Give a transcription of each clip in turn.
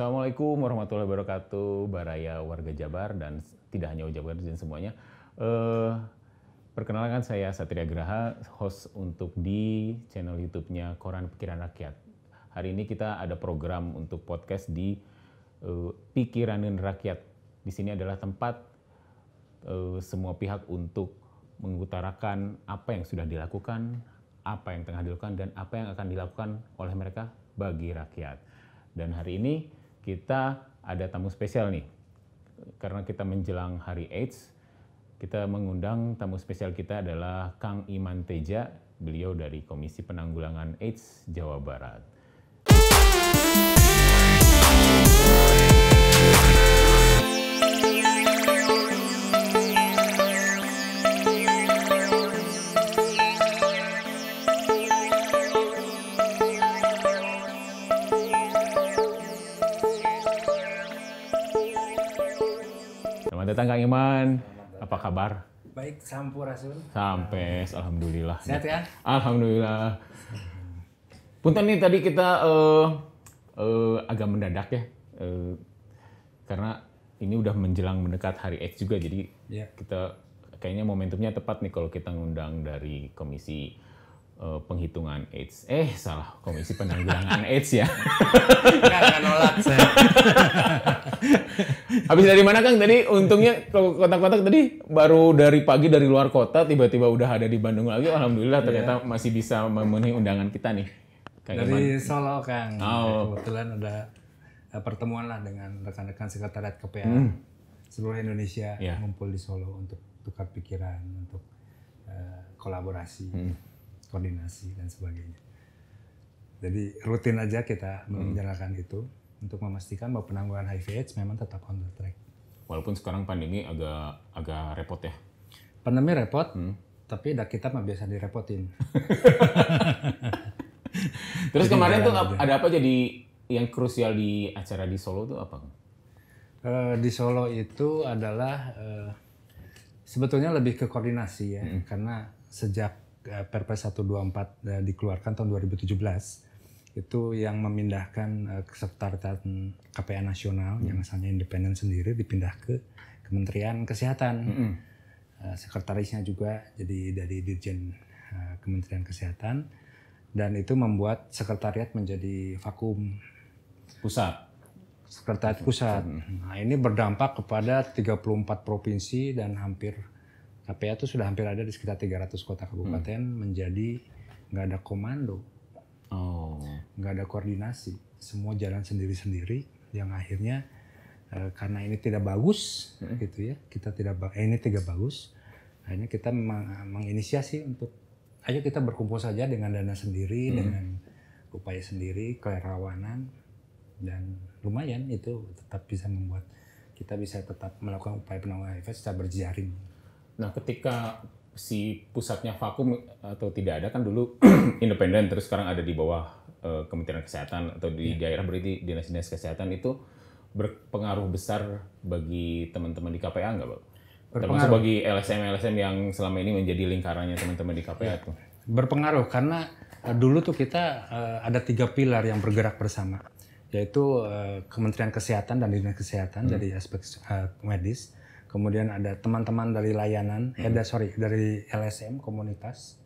Assalamualaikum warahmatullahi wabarakatuh, Baraya warga Jabar dan tidak hanya Jabar dan semuanya. Uh, perkenalkan saya Satria Graha, host untuk di channel YouTube-nya Koran Pikiran Rakyat. Hari ini kita ada program untuk podcast di uh, eh, Pikiranin Rakyat. Di sini adalah tempat uh, semua pihak untuk mengutarakan apa yang sudah dilakukan, apa yang tengah dilakukan, dan apa yang akan dilakukan oleh mereka bagi rakyat. Dan hari ini kita ada tamu spesial nih. Karena kita menjelang hari AIDS, kita mengundang tamu spesial kita adalah Kang Iman Teja, beliau dari Komisi Penanggulangan AIDS Jawa Barat. datang Kang Iman. Apa kabar? Baik, sampurasun. Sampes, alhamdulillah. Sehat ya? Alhamdulillah. Punten nih tadi kita uh, uh, agak mendadak ya. Uh, karena ini udah menjelang mendekat hari X juga jadi yeah. kita kayaknya momentumnya tepat nih kalau kita ngundang dari komisi uh, penghitungan AIDS. Eh, salah, Komisi Penanggulangan AIDS ya. Enggak nolak Habis dari mana Kang tadi? Untungnya kotak-kotak tadi baru dari pagi dari luar kota tiba-tiba udah ada di Bandung lagi. Alhamdulillah ternyata yeah. masih bisa memenuhi undangan kita nih. Kang dari Iman. Solo Kang. Oh. Nah, kebetulan udah eh, pertemuan lah dengan rekan-rekan sekretariat KPA hmm. seluruh Indonesia yeah. ngumpul di Solo untuk tukar pikiran, untuk uh, kolaborasi, hmm. koordinasi dan sebagainya. Jadi rutin aja kita hmm. menjalankan itu untuk memastikan bahwa penanggulangan HIV AIDS memang tetap on the track. Walaupun sekarang pandemi agak agak repot ya. Pandemi repot, hmm. tapi dah kita mah biasa direpotin. Terus jadi kemarin tuh aja. ada apa jadi yang krusial di acara di Solo tuh apa? Uh, di Solo itu adalah uh, sebetulnya lebih ke koordinasi ya, hmm. karena sejak uh, Perpres 124 uh, dikeluarkan tahun 2017 itu yang memindahkan uh, eh, KPA nasional hmm. yang asalnya independen sendiri dipindah ke Kementerian Kesehatan. Hmm. Eh, sekretarisnya juga jadi dari Dirjen eh, Kementerian Kesehatan dan itu membuat sekretariat menjadi vakum pusat. Sekretariat pusat. Hmm. Nah, ini berdampak kepada 34 provinsi dan hampir KPA itu sudah hampir ada di sekitar 300 kota kabupaten hmm. menjadi nggak ada komando Oh. Nggak ada koordinasi. Semua jalan sendiri-sendiri yang akhirnya uh, karena ini tidak bagus hmm. gitu ya. Kita tidak eh, ini tidak bagus. Akhirnya kita meng, menginisiasi untuk ayo kita berkumpul saja dengan dana sendiri hmm. dengan upaya sendiri, kelerawanan dan lumayan itu tetap bisa membuat kita bisa tetap melakukan upaya penanggulangan efek secara berjaring. Nah, ketika si pusatnya vakum eh, atau tidak ada kan dulu independen terus sekarang ada di bawah uh, Kementerian Kesehatan atau di yeah. daerah berarti dinas-dinas kesehatan itu berpengaruh besar bagi teman-teman di KPA nggak, Pak? Termasuk bagi LSM-LSM yang selama ini menjadi lingkarannya teman-teman di KPA itu. Iya. Berpengaruh karena eh, dulu tuh kita uh, ada tiga pilar yang bergerak bersama yaitu uh, Kementerian Kesehatan dan Dinas Kesehatan hmm. dari aspek uh, medis kemudian ada teman-teman dari layanan, eh, hmm. eh, sorry dari LSM komunitas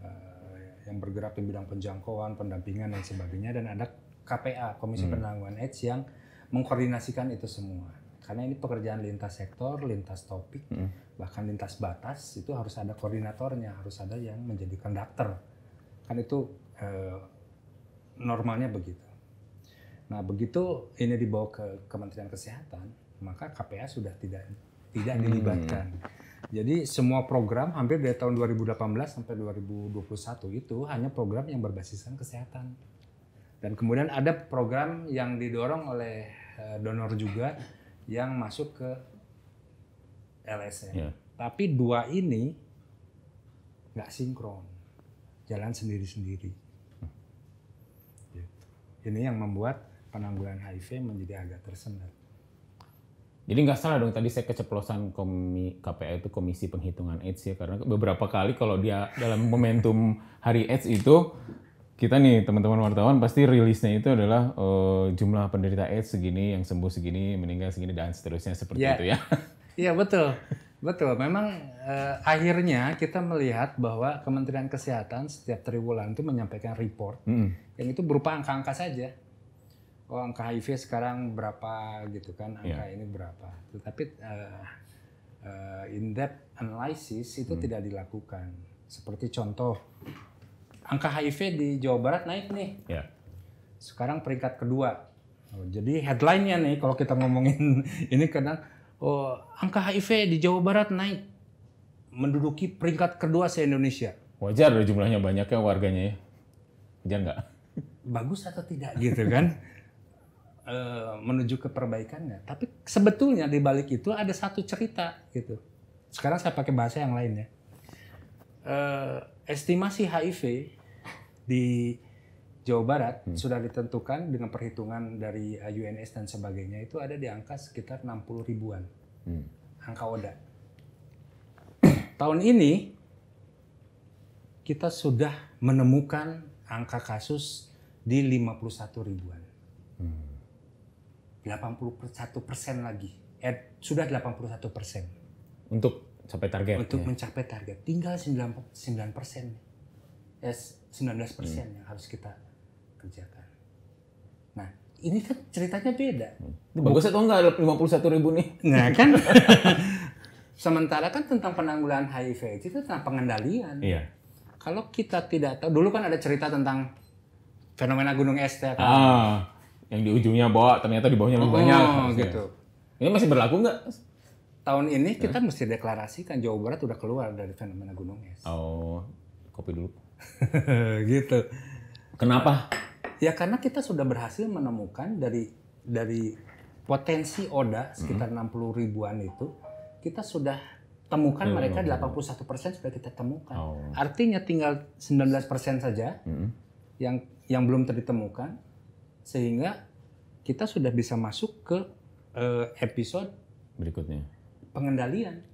uh, yang bergerak di bidang penjangkauan, pendampingan dan sebagainya, dan ada KPA Komisi hmm. Penanggulangan AIDS yang mengkoordinasikan itu semua. Karena ini pekerjaan lintas sektor, lintas topik, hmm. bahkan lintas batas itu harus ada koordinatornya, harus ada yang menjadi konduktor. Kan itu eh, normalnya begitu. Nah begitu ini dibawa ke Kementerian Kesehatan, maka KPA sudah tidak tidak dilibatkan. Hmm. Jadi semua program hampir dari tahun 2018 sampai 2021 itu hanya program yang berbasiskan kesehatan. Dan kemudian ada program yang didorong oleh eh, donor juga yang masuk ke LSM. Yeah. Tapi dua ini nggak sinkron, jalan sendiri-sendiri. Hmm. Ini yang membuat penanggulangan HIV menjadi agak tersendat. Jadi nggak salah dong tadi saya keceplosan komi, KPI itu Komisi Penghitungan AIDS ya karena beberapa kali kalau dia dalam momentum Hari AIDS itu kita nih teman-teman wartawan pasti rilisnya itu adalah uh, jumlah penderita AIDS segini, yang sembuh segini, meninggal segini dan seterusnya seperti ya. itu ya. Iya betul. Betul, memang uh, akhirnya kita melihat bahwa Kementerian Kesehatan setiap triwulan itu menyampaikan report mm. yang itu berupa angka-angka saja oh angka HIV sekarang berapa gitu kan angka yeah. ini berapa tetapi uh, eh, uh, eh, in depth analysis itu hmm. tidak dilakukan seperti contoh angka HIV di Jawa Barat naik nih yeah. sekarang peringkat kedua oh, jadi headlinenya nih kalau kita ngomongin ini kadang oh angka HIV di Jawa Barat naik menduduki peringkat kedua se Indonesia wajar jumlahnya banyak ya warganya ya wajar nggak bagus atau tidak gitu kan Eh, menuju ke perbaikannya. Tapi sebetulnya di balik itu ada satu cerita gitu. Sekarang saya pakai bahasa yang lain ya. Uh, estimasi HIV di Jawa Barat hmm. sudah ditentukan dengan perhitungan dari eh, UNS dan sebagainya itu ada di angka sekitar 60 ribuan. Hmm. Angka ODA. Tahun ini kita sudah menemukan angka kasus di 51 ribuan. Hmm. 81% lagi. Eh, sudah 81%. Untuk capai target. Untuk ya? mencapai target. Tinggal 9 persen. Eh, 19 persen hmm. yang harus kita kerjakan. Nah, ini kan ceritanya beda. Hmm. Bagus atau enggak 51 ribu nih? Nah kan. Sementara kan tentang penanggulangan HIV itu tentang pengendalian. Iya. Kalau kita tidak tahu, dulu kan ada cerita tentang fenomena gunung es ya kan. Ah yang di ujungnya bawa ternyata di bawahnya lebih oh, banyak gitu. Ya. Ini masih berlaku nggak? Tahun ini kita iya. mesti deklarasikan Jawa Barat udah keluar dari fenomena gunung es. Oh, kopi dulu. gitu. Kenapa? Ya karena kita sudah berhasil menemukan dari dari potensi Oda sekitar hmm. 60 ribuan itu kita sudah temukan iya, delapan mereka 81 persen sudah kita temukan. Oh. Artinya tinggal 19 persen saja hmm. yang yang belum terditemukan sehingga kita sudah bisa masuk ke uh, episode berikutnya pengendalian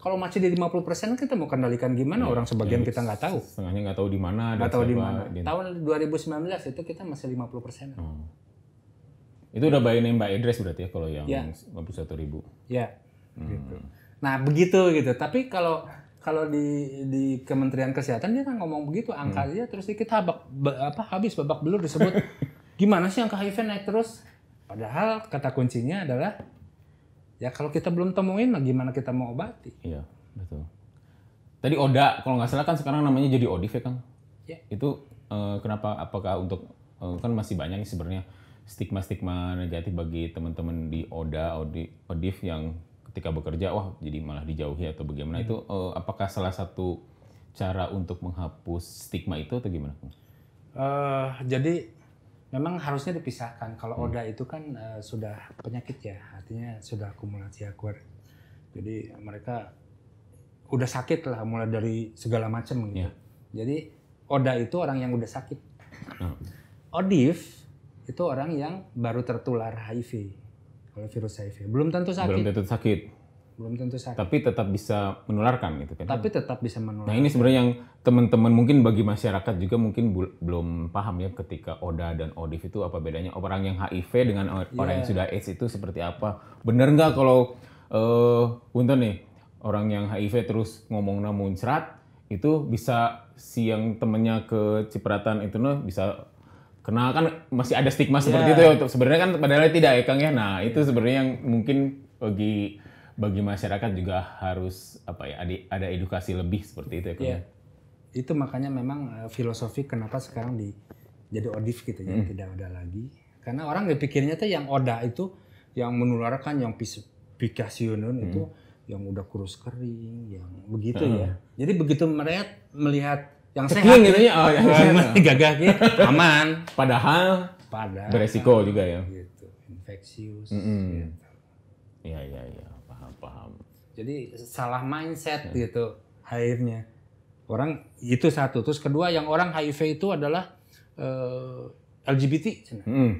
kalau masih di 50% kan kita mau kendalikan gimana ya, orang sebagian ya, kita nggak tahu setengahnya nggak tahu di mana nggak tahu di mana di... tahun 2019 itu kita masih 50% hmm. itu udah by name by address berarti ya kalau yang ya. 51 ribu ya hmm. gitu. nah begitu gitu tapi kalau kalau di di Kementerian Kesehatan dia kan ngomong begitu angkanya hmm. terus kita habak, apa habis babak belur disebut gimana sih angka HIV naik terus? Padahal kata kuncinya adalah ya kalau kita belum temuin, nah gimana kita mau obati? Iya, betul. Tadi Oda, kalau nggak salah kan sekarang namanya jadi Odif ya Kang? Iya. Itu eh, kenapa? Apakah untuk eh, kan masih banyak nih sebenarnya stigma-stigma negatif bagi teman-teman di Oda, Odi, Odif yang ketika bekerja wah jadi malah dijauhi atau bagaimana hmm. itu eh, apakah salah satu cara untuk menghapus stigma itu atau gimana? Uh, jadi memang harusnya dipisahkan. Kalau hmm. Oda itu kan uh, sudah penyakit ya, artinya sudah akumulasi akwar, Jadi mereka udah sakit lah, mulai dari segala macam gitu. Yeah. Jadi Oda itu orang yang udah sakit. Hmm. Odif itu orang yang baru tertular HIV oleh virus HIV. Belum tentu sakit. Belum tentu sakit belum tentu sakit. Tapi tetap bisa menularkan gitu kan? Tapi tetap bisa menularkan. Nah ini sebenarnya yang teman-teman mungkin bagi masyarakat juga mungkin belum paham ya ketika ODA dan ODIF itu apa bedanya orang yang HIV dengan orang yang iya. sudah AIDS itu seperti apa? Bener nggak kalau uh, eh, Punten nih orang yang HIV terus ngomongnya muncrat itu bisa si yang temennya ke cipratan itu nah bisa kena kan masih ada stigma seperti yeah. itu ya sebenarnya kan padahal tidak ya Kang ya. Nah, itu yeah. sebenarnya yang mungkin bagi bagi masyarakat juga harus apa ya ada, edukasi lebih seperti itu ya. Iya. ya? Itu makanya memang eh, filosofi kenapa sekarang di jadi odif gitu ya, hmm. tidak ada lagi. Karena orang pikirnya tuh yang oda itu yang menularkan yang pikasionun hmm. itu yang udah kurus kering, yang begitu hmm. ya. Jadi begitu mereka melihat yang sehat sehat gitu ya? oh, ya, ya. gagah gitu, aman. Padahal pada beresiko juga ya. Gitu, infeksius. Mm -hmm. gitu. Iya, iya, iya paham paham jadi salah mindset ya. gitu akhirnya orang itu satu terus kedua yang orang HIV itu adalah uh, eh, LGBT hmm.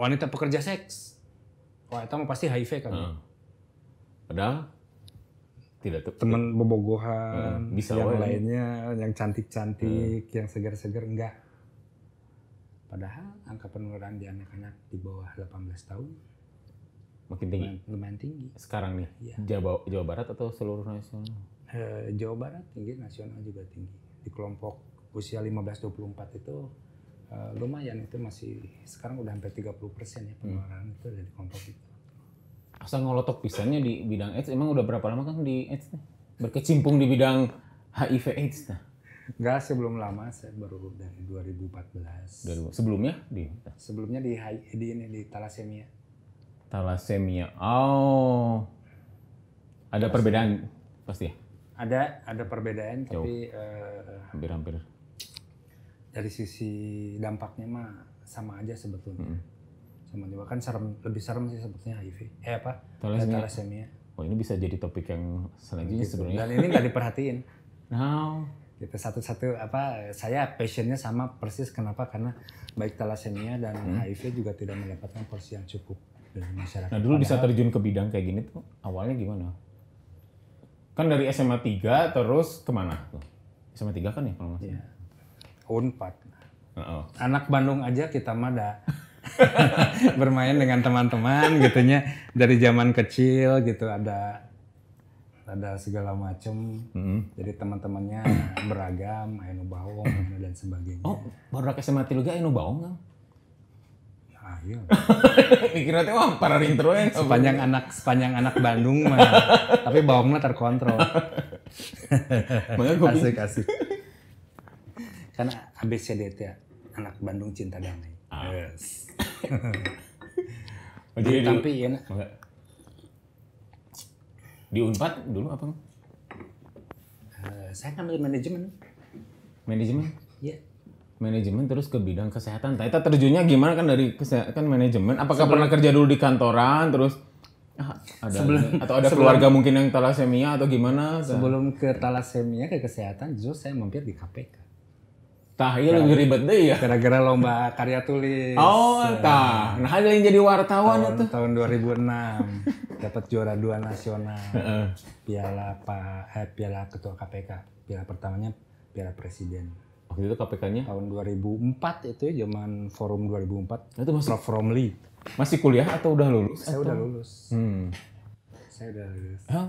wanita pekerja seks wah itu pasti HIV kan hmm. padahal tidak tuh teman bobogohan hmm, ah, bisa yang lainnya yang cantik cantik hmm. yang segar segar enggak Padahal angka penularan di anak-anak di bawah 18 tahun makin tinggi. Lumayan, tinggi. Sekarang nih, ya. Jawa, Jawa Barat atau seluruh nasional? E, Jawa Barat tinggi, nasional juga tinggi. Di kelompok usia 15-24 itu e, lumayan itu masih sekarang udah hampir 30 persen ya penularan hmm. itu dari kelompok itu. Asal ngolotok pisannya di bidang AIDS, emang udah berapa lama kan di AIDS nih? Berkecimpung di bidang HIV AIDS nah? Enggak, belum lama saya baru dari 2014. 2000. Sebelumnya di Sebelumnya di di ini di talasemia. Talasemia. Oh. Ada perbedaan pasti ya? Ada ada perbedaan Jauh. tapi eh, hampir-hampir uh, dari sisi dampaknya mah sama aja sebetulnya. -hmm. Sama juga kan serem, lebih serem sih sebetulnya HIV. Eh apa? Talasemia. Eh, talasemia. Oh, ini bisa jadi topik yang selanjutnya gitu. sebenarnya. Dan ini nggak diperhatiin. Nah, no gitu satu-satu apa saya passionnya sama persis kenapa karena baik talasemia dan hmm. HIV juga tidak mendapatkan porsi yang cukup dari masyarakat. Nah dulu Padahal, bisa terjun ke bidang kayak gini tuh awalnya gimana? Kan dari SMA 3 terus kemana? SMA 3 kan ya kalau nggak salah. Iya. Unpad. Anak Bandung aja kita mada bermain dengan teman-teman gitunya dari zaman kecil gitu ada ada segala macam, Mm-hmm. Jadi teman-temannya beragam, Ainu Baong dan sebagainya. Oh, baru rakyat SMA juga Ainu Baong kan? Ah, ya, iya. Dikira tuh wah para influencer. Sepanjang anak sepanjang anak Bandung mah. Tapi bawangnya terkontrol. Makanya kasih kasih, Karena ABCD ya anak Bandung cinta damai. Ah. Yes. Oh, jadi, jadi tapi ya, di Unpad dulu apa? Uh, saya ngambil manajemen. Manajemen? Iya. Yeah. Manajemen terus ke bidang kesehatan. Tapi terjunnya gimana kan dari kesehatan manajemen? Apakah Sebelum... pernah kerja dulu di kantoran terus ah, ada sebelum, atau ada sebelum, keluarga mungkin yang talasemia atau gimana? Sebelum ke talasemia ke kesehatan, justru saya mampir di KPK. Tah, iya lebih ribet deh ya. Gara-gara lomba karya tulis. Oh, ya. tah. Nah, ada yang jadi wartawan tahun, itu. Tahun 2006 dapat juara dua nasional. piala Pak eh, Piala Ketua KPK. Piala pertamanya Piala Presiden. Waktu itu KPK-nya? Tahun 2004 itu ya, zaman forum 2004. Nah, itu masih Prof Romli. Masih kuliah atau udah lulus? Saya atau? udah lulus. Hmm. Saya udah lulus. Hah?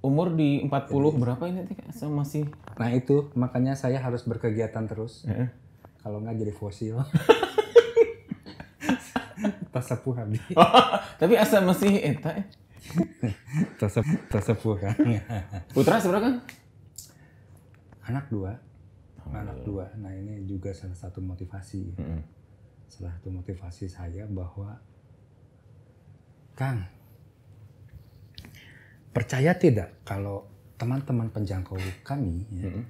umur di 40 Jadi, berapa ini saya masih nah itu makanya saya harus berkegiatan terus eh. kalau nggak jadi fosil tasapuh habis oh, tapi asa masih entah eh, tasap tasapuh kan putra seberapa kan anak dua oh. anak dua nah ini juga salah satu motivasi mm -hmm. salah satu motivasi saya bahwa Kang Percaya tidak kalau teman-teman penjangkau kami mm -hmm.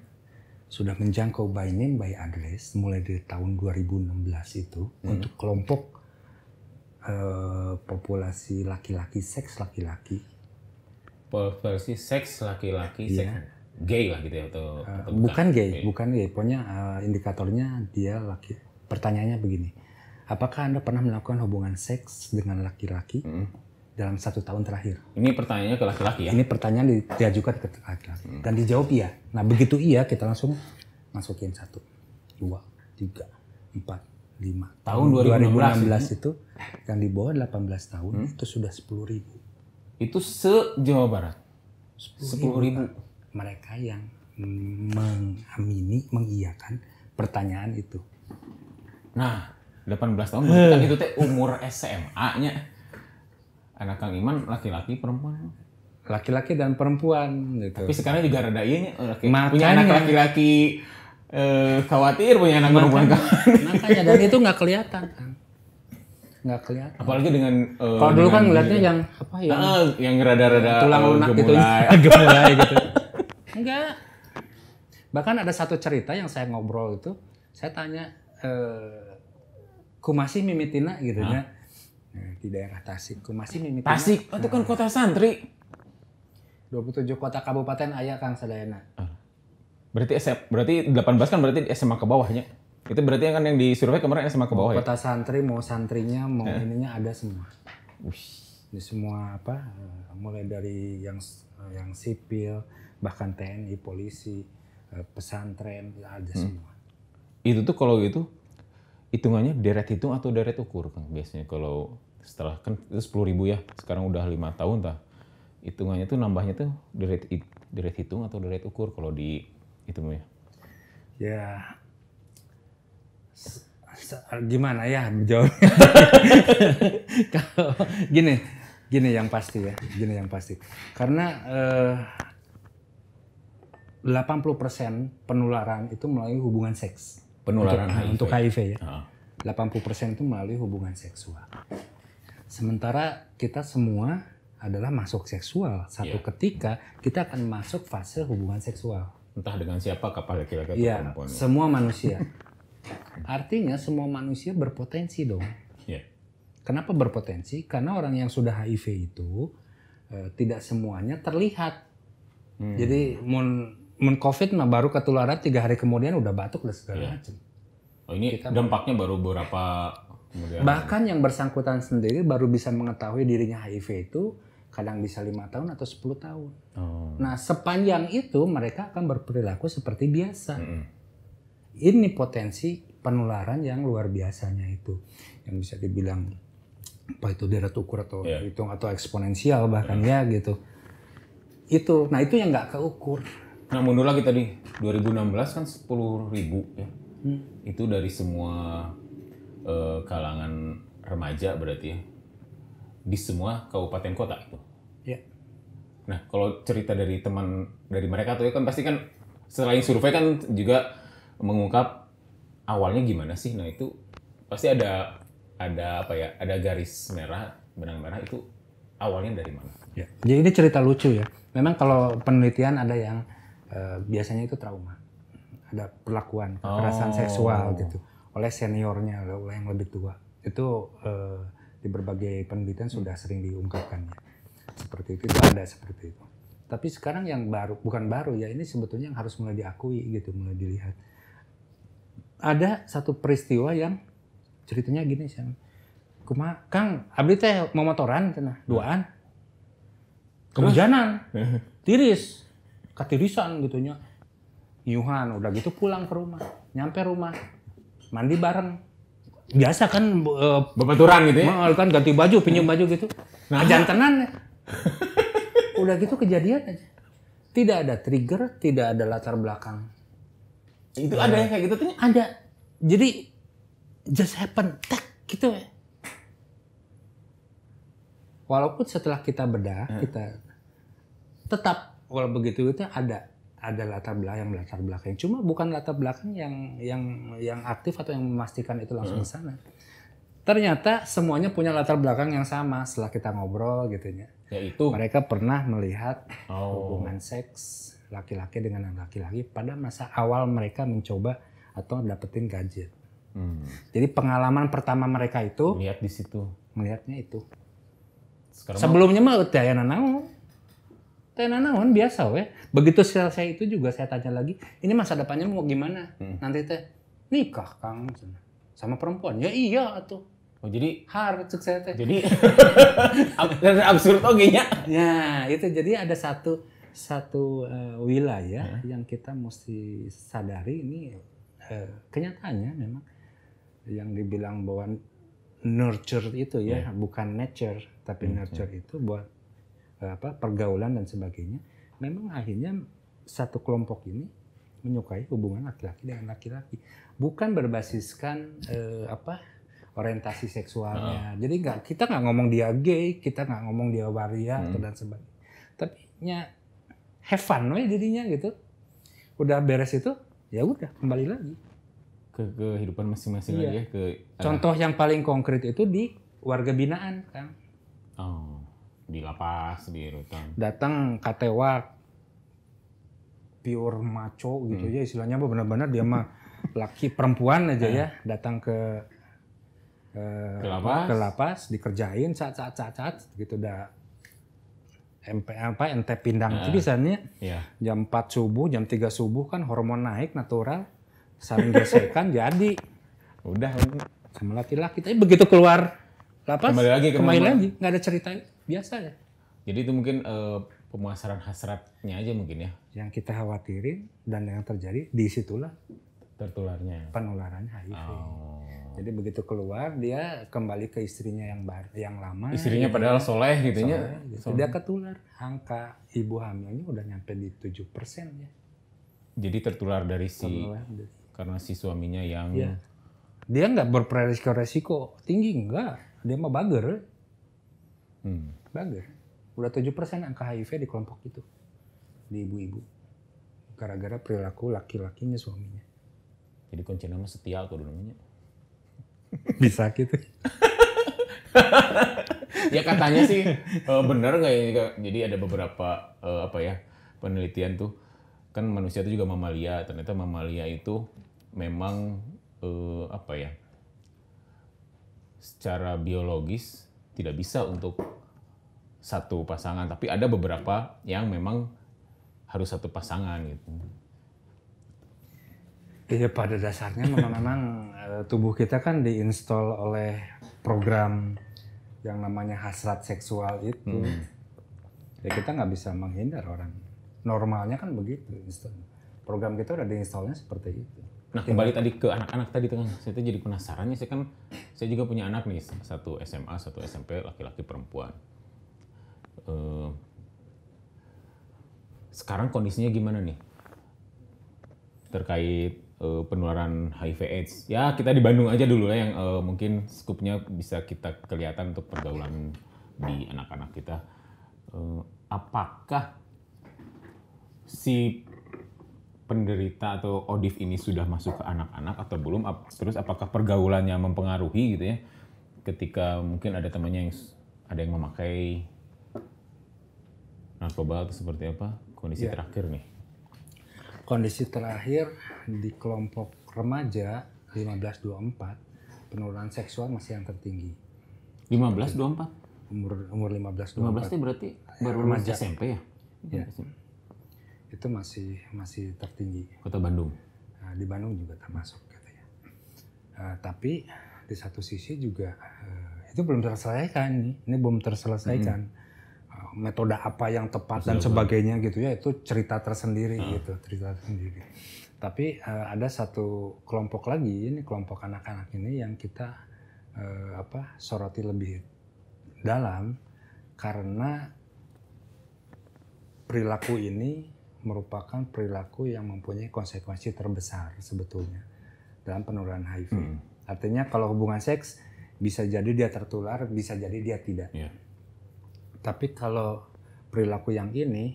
sudah menjangkau by name by address mulai dari tahun 2016 itu mm -hmm. untuk kelompok uh, populasi laki-laki seks laki-laki. Populasi seks laki-laki ya. seks gay lah gitu ya atau, uh, atau bukan, gay, gay, bukan gay. Pokoknya uh, indikatornya dia laki. Pertanyaannya begini. Apakah Anda pernah melakukan hubungan seks dengan laki-laki? Hmm dalam satu tahun terakhir? Ini pertanyaannya ke laki-laki ya? Ini pertanyaan diajukan ke laki-laki hmm. dan dijawab iya. Nah begitu iya kita langsung masukin satu, dua, tiga, empat, lima. Tahun 2016, 2016 itu yang di bawah 18 tahun hmm? itu sudah 10 ribu. Itu se Jawa Barat. 10, 10 ribu. Mereka yang mengamini, mengiyakan pertanyaan itu. Nah, 18 tahun berarti kan itu teh umur SMA-nya anak Kang Iman laki-laki perempuan laki-laki dan perempuan gitu. Tapi sekarang juga rada iya laki punya anak laki-laki eh, khawatir punya anak perempuan kan. Makanya dan itu nggak kelihatan Nggak kelihatan. Apalagi dengan eh, Kalau dulu kan ngeliatnya gitu. yang apa ya? Yang, uh, yang rada-rada tulang lunak eh, uh, gitu. Gemulai gitu. Enggak. Bahkan ada satu cerita yang saya ngobrol itu, saya tanya eh, ku masih mimitina gitu ya Nah, di daerah Tasik. Masih mimpi. Tasik, oh, itu kan kota santri. 27 kota kabupaten ayah Kang Sadayana. Ah. Berarti SF, berarti 18 kan berarti SMA ke bawahnya. Itu berarti kan yang di survei kemarin SMA ke bawah ya. Kota santri mau santrinya mau eh. ininya ada semua. Wih. Di semua apa eh, mulai dari yang eh, yang sipil bahkan TNI, polisi, eh, pesantren ada hmm. semua. Itu tuh kalau gitu hitungannya deret hitung atau deret ukur kan biasanya kalau setelah kan itu sepuluh ribu ya sekarang udah lima tahun tah hitungannya tuh nambahnya tuh deret deret hitung atau deret ukur kalau di itu ya ya gimana ya Jawab. kalau gini gini yang pasti ya gini yang pasti karena eh, delapan puluh persen penularan itu melalui hubungan seks penularan untuk, ah, HIV. Untuk HIV ya. Ah. Uh. 80% itu melalui hubungan seksual. Sementara kita semua adalah masuk seksual. Satu yeah. ketika kita akan masuk fase hubungan seksual. Entah dengan siapa, kapal laki-laki atau yeah, Semua manusia. Artinya semua manusia berpotensi dong. Yeah. Kenapa berpotensi? Karena orang yang sudah HIV itu eh, tidak semuanya terlihat. Hmm. Jadi mon men covid mah baru ketularan tiga hari kemudian udah batuk dan segala yeah. macam. Oh ini Kita dampaknya baru berapa? kemudian. Bahkan yang bersangkutan sendiri baru bisa mengetahui dirinya HIV itu kadang bisa lima tahun atau 10 tahun. Oh. Nah sepanjang itu mereka akan berperilaku seperti biasa. Mm -hmm. Ini potensi penularan yang luar biasanya itu yang bisa dibilang apa itu deret ukur atau yeah. hitung atau eksponensial bahkan yeah. ya gitu. Itu, nah itu yang nggak keukur. Nah mundur lagi tadi 2016 kan 10 ribu ya. Hmm. Itu dari semua uh, kalangan remaja berarti ya. Di semua kabupaten kota itu. Ya. Nah kalau cerita dari teman dari mereka tuh ya kan pasti kan selain survei kan juga mengungkap awalnya gimana sih. Nah itu pasti ada ada apa ya ada garis merah benang merah itu awalnya dari mana? Ya. Jadi ini cerita lucu ya. Memang kalau penelitian ada yang Eh, biasanya itu trauma ada perlakuan kekerasan oh. seksual gitu oleh seniornya oleh yang lebih tua itu uh, di berbagai penelitian sudah sering diungkapkannya seperti itu itu ada seperti itu tapi sekarang yang baru bukan baru ya ini sebetulnya yang harus mulai diakui gitu mulai dilihat ada satu peristiwa yang ceritanya gini sih kuma kang abdi teh mau motoran cenah duaan Kemujanan, tiris ketirisan gitu nya nyuhan udah gitu pulang ke rumah nyampe rumah mandi bareng biasa kan uh, bebaturan gitu ya kan ganti baju pinjam baju gitu nah jantenan ya. udah gitu kejadian aja tidak ada trigger tidak ada latar belakang itu ada ya kayak gitu tuh ada jadi just happen tek gitu ya walaupun setelah kita bedah eh. kita tetap kalau begitu itu ada ada latar belakang latar belakang cuma bukan latar belakang yang yang yang aktif atau yang memastikan itu langsung hmm. di sana ternyata semuanya punya latar belakang yang sama setelah kita ngobrol gitu ya yaitu mereka pernah melihat oh. hubungan seks laki-laki dengan laki-laki pada masa awal mereka mencoba atau dapetin gadget hmm. jadi pengalaman pertama mereka itu melihat di situ melihatnya itu Sekarang sebelumnya mah udah ya nanau tena naon biasa weh. Begitu selesai itu juga saya tanya lagi, ini masa depannya mau gimana? Hmm. Nanti teh nikah Kang sama perempuan. Ya iya tuh. Oh jadi harus sukses. teh. Jadi absurd oge nya. Ya, itu jadi ada satu satu uh, wilayah hmm. yang kita mesti sadari ini uh, kenyataannya memang yang dibilang bahwa nurture itu ya, hmm. bukan nature tapi hmm. nurture ya. itu buat apa pergaulan dan sebagainya memang akhirnya satu kelompok ini menyukai hubungan laki-laki dengan laki-laki bukan berbasiskan eh, apa orientasi seksualnya oh. jadi nggak kita nggak ngomong dia gay kita nggak ngomong dia waria hmm. atau dan sebagainya tapi nya have fun we, jadinya gitu udah beres itu ya udah kembali lagi ke kehidupan masing-masing iya. lagi ya ke eh, contoh yang paling konkret itu di warga binaan kan oh di lapas di rutan datang katewak pure maco gitu hmm. ya istilahnya apa benar-benar dia mah laki perempuan aja ya hmm. datang ke eh, ke, lapas. ke lapas dikerjain cat cat cat cat gitu dah MP apa nt pindang uh, nah. pisannya yeah. jam 4 subuh jam 3 subuh kan hormon naik natural saling gesekan jadi udah sama laki-laki tapi begitu keluar lapas kembali lagi ke kembali lagi nggak ada cerita biasa ya jadi itu mungkin uh, pemasaran hasratnya aja mungkin ya yang kita khawatirin dan yang terjadi di situlah tertularnya penularannya HIV oh. jadi begitu keluar dia kembali ke istrinya yang bar yang lama istrinya ya, padahal iya. soleh gitu ya gitu. dia ketular angka ibu hamilnya udah nyampe di tujuh persen ya jadi tertular dari si tertular. karena si suaminya yang ya. dia nggak berpresiko resiko tinggi enggak dia mah bager. Hmm. Bager. Udah 7% angka HIV di kelompok itu. Di ibu-ibu. Gara-gara perilaku laki-lakinya suaminya. Jadi kunci nama setia aku dulu namanya. Bisa gitu. ya katanya sih eh, bener nggak ya jadi ada beberapa eh, apa ya penelitian tuh kan manusia itu juga mamalia ternyata mamalia itu memang uh, apa ya secara biologis tidak bisa untuk satu pasangan, tapi ada beberapa yang memang harus satu pasangan gitu. ya pada dasarnya memang, memang eh, tubuh kita kan diinstal oleh program yang namanya hasrat seksual itu. Hmm. Ya kita nggak bisa menghindar orang. Normalnya kan begitu. Program kita udah diinstalnya seperti itu. Nah iya. kembali tadi ke anak-anak tadi kan saya tuh jadi penasarannya saya kan saya juga punya anak nih satu SMA satu SMP laki-laki perempuan. Eh, sekarang kondisinya gimana nih terkait eh, penularan HIV/AIDS? Ya kita di Bandung aja dulu lah ya yang eh, mungkin skupnya bisa kita kelihatan untuk pergaulan di anak-anak kita. apakah si penderita atau ODIF ini sudah masuk ke anak-anak atau belum? terus apakah pergaulannya mempengaruhi gitu ya? Ketika mungkin ada temannya yang ada yang memakai narkoba atau seperti apa? Kondisi ya. terakhir nih. Kondisi terakhir di kelompok remaja 1524 penurunan seksual masih yang tertinggi. 1524 Umur umur 15 15 itu berarti ya, baru remaja SMP ya? Ya itu masih masih tertinggi. Kota Bandung. Nah, di Bandung juga termasuk katanya. Uh, tapi di satu sisi juga uh, itu belum terselesaikan nih. Ini belum terselesaikan. Mm -hmm. uh, metode apa yang tepat dan apa? sebagainya gitu ya itu cerita tersendiri uh. gitu, cerita tersendiri. Tapi uh, ada satu kelompok lagi, ini kelompok anak-anak ini yang kita uh, apa soroti lebih dalam karena perilaku ini merupakan perilaku yang mempunyai konsekuensi terbesar sebetulnya dalam penularan HIV. Hmm. Artinya kalau hubungan seks bisa jadi dia tertular, bisa jadi dia tidak. Yeah. Tapi kalau perilaku yang ini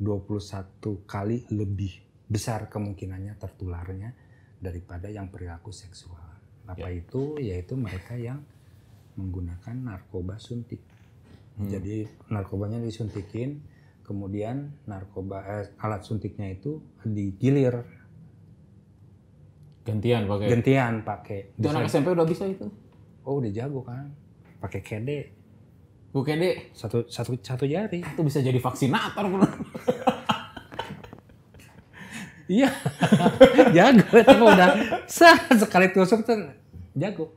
21 kali lebih besar kemungkinannya tertularnya daripada yang perilaku seksual. Apa yeah. itu? Yaitu mereka yang menggunakan narkoba suntik. Hmm. Jadi narkobanya disuntikin kemudian narkoba eh, alat suntiknya itu digilir gantian pakai gantian pakai itu anak SMP udah bisa itu oh udah jago kan pakai kede bu kede satu satu satu jari itu bisa jadi vaksinator bro iya jago itu udah sah sekali tusuk tuh jago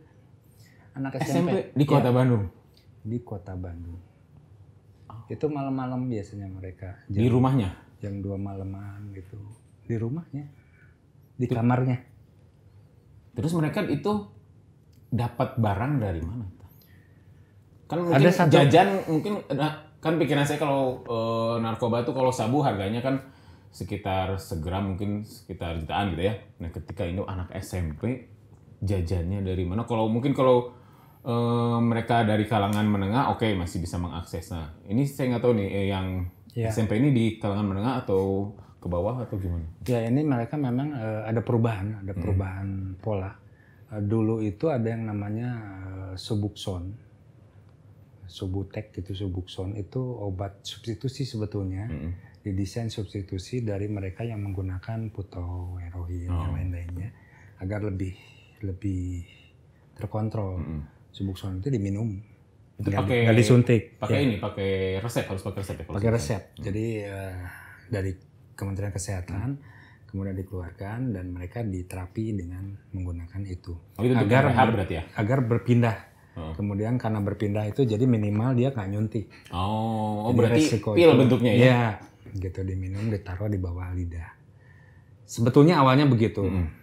anak SMP, SMP di kota ya. Bandung di kota Bandung itu malam-malam biasanya mereka. Jam, di rumahnya? Jam dua malaman gitu. Di rumahnya. Di itu. kamarnya. Terus mereka itu dapat barang dari mana? Kan mungkin ada satu... jajan mungkin nah, kan pikiran saya kalau e, narkoba itu kalau sabu harganya kan sekitar segram mungkin sekitar jutaan gitu ya. Nah ketika ini oh, anak SMP jajannya dari mana? Kalau mungkin kalau Eh, mereka dari kalangan menengah oke okay, masih bisa mengakses. Nah, ini saya nggak tahu nih eh, yang yeah. SMP ini di kalangan menengah atau ke bawah atau gimana? Ya ini mereka memang uh, ada perubahan, ada hmm. perubahan hmm. pola. Uh, dulu itu ada yang namanya uh, subukson, subutek gitu subukson itu obat substitusi sebetulnya. Hmm. Didesain substitusi dari mereka yang menggunakan putau, heroin, oh. dan lain-lainnya agar lebih lebih terkontrol. Hmm Suboxone itu diminum. Itu pakai nggak disuntik. Pakai ya. ini, pakai resep harus pakai resep. Ya, pakai resep. Hmm. Jadi uh, dari Kementerian Kesehatan hmm. kemudian dikeluarkan dan mereka diterapi dengan menggunakan itu. Oh, itu agar rehab berarti ya? Agar berpindah. Hmm. Kemudian karena berpindah itu jadi minimal dia nggak nyuntik. Oh, oh jadi berarti pil itu, bentuknya ya? Iya, gitu diminum ditaruh di bawah lidah. Sebetulnya awalnya begitu. Hmm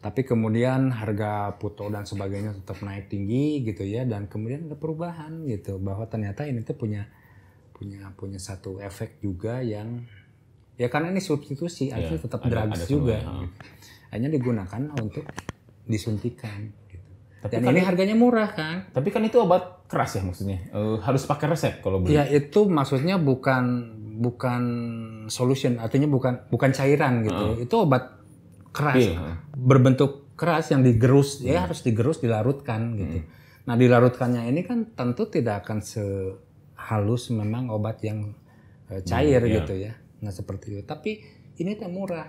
tapi kemudian harga puto dan sebagainya tetap naik tinggi gitu ya dan kemudian ada perubahan gitu bahwa ternyata ini tuh punya punya punya satu efek juga yang ya karena ini substitusi yeah, artinya tetap ada, drugs ada juga gitu. hanya digunakan untuk disuntikan gitu. tapi dan kan ini harganya murah kan tapi kan itu obat keras ya maksudnya e, harus pakai resep kalau beli ya itu maksudnya bukan bukan solution artinya bukan bukan cairan gitu uh. itu obat keras yeah. berbentuk keras yang digerus yeah. ya iya. harus digerus dilarutkan iya. gitu. Nah dilarutkannya ini kan tentu tidak akan sehalus memang obat yang e, iya, cair mm, yeah. gitu ya. Nah seperti itu. Tapi ini teh murah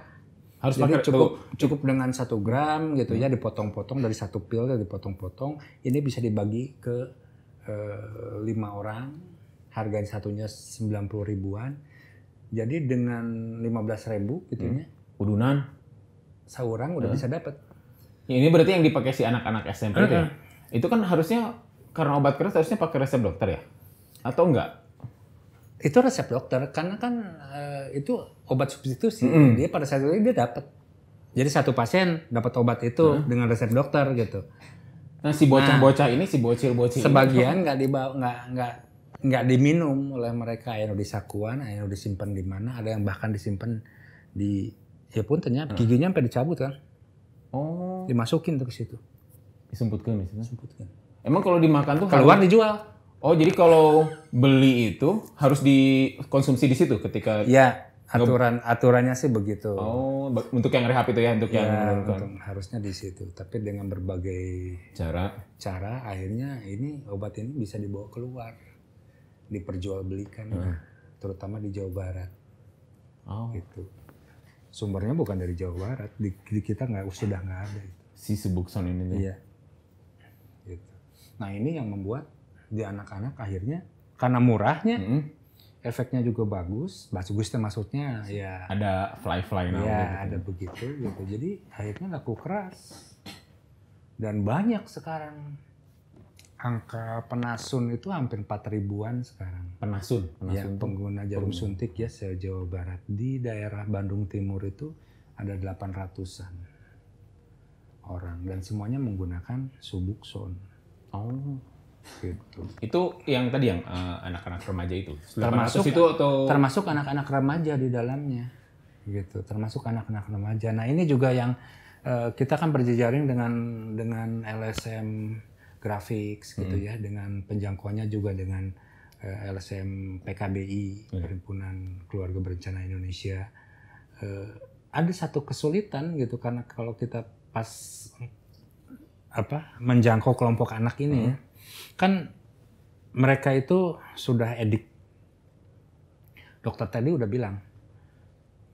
harus Jadi cukup tuh. cukup dengan satu gram gitu hmm. ya dipotong-potong dari satu pil dipotong-potong ini bisa dibagi ke e, lima orang harga satunya sembilan puluh ribuan jadi dengan lima ribu gitu hmm. ya udunan saurang udah hmm. bisa dapat. Ya, ini berarti yang dipakai si anak-anak SMP hmm. itu ya? Itu kan harusnya karena obat keras harusnya pakai resep dokter ya? Atau enggak? Itu resep dokter karena kan uh, itu obat substitusi. Mm -hmm. Dia pada saat itu dia dapat. Jadi satu pasien dapat obat itu hmm. dengan resep dokter gitu. Nah si bocah-bocah nah, ini si bocil-bocil sebagian nggak dibawa nggak nggak nggak diminum oleh mereka yang disakuan, yang disimpan di mana, ada yang bahkan disimpan di ya pun ternyata hmm. giginya sampai dicabut kan oh dimasukin tuh ke situ disemputkan misalnya disemputkan emang kalau dimakan tuh keluar dijual oh jadi kalau beli itu harus dikonsumsi di situ ketika ya aturan aturannya sih begitu oh untuk yang rehab itu ya untuk ya, yang untuk, harusnya di situ tapi dengan berbagai cara cara akhirnya ini obat ini bisa dibawa keluar diperjualbelikan hmm. terutama di Jawa Barat oh. gitu sumbernya bukan dari Jawa Barat di, di kita nggak sudah nggak ada si si sebukson ini ya? iya gitu. nah ini yang membuat di anak-anak akhirnya karena murahnya -hmm. efeknya juga bagus bagusnya maksudnya ya ada fly fly ya gitu. ada begitu gitu jadi akhirnya laku keras dan banyak sekarang angka penasun itu hampir 4 ribuan sekarang. Penasun, ya, penasun ya, pengguna jarum pengguna. suntik ya se-Jawa Barat. Di daerah Bandung Timur itu ada 800-an orang dan semuanya menggunakan subukson. Oh. Gitu. Itu yang tadi yang eh, anak-anak uh, remaja itu. Termasuk itu atau termasuk anak-anak remaja di dalamnya. Gitu, termasuk anak-anak remaja. Nah, ini juga yang uh, kita kan berjejaring dengan dengan LSM grafik gitu hmm. ya dengan penjangkauannya juga dengan uh, eh, LSM PKBI hmm. Perhimpunan Keluarga Berencana Indonesia uh, ada satu kesulitan gitu karena kalau kita pas apa menjangkau kelompok anak ini ya, hmm. ya kan mereka itu sudah edik dokter tadi udah bilang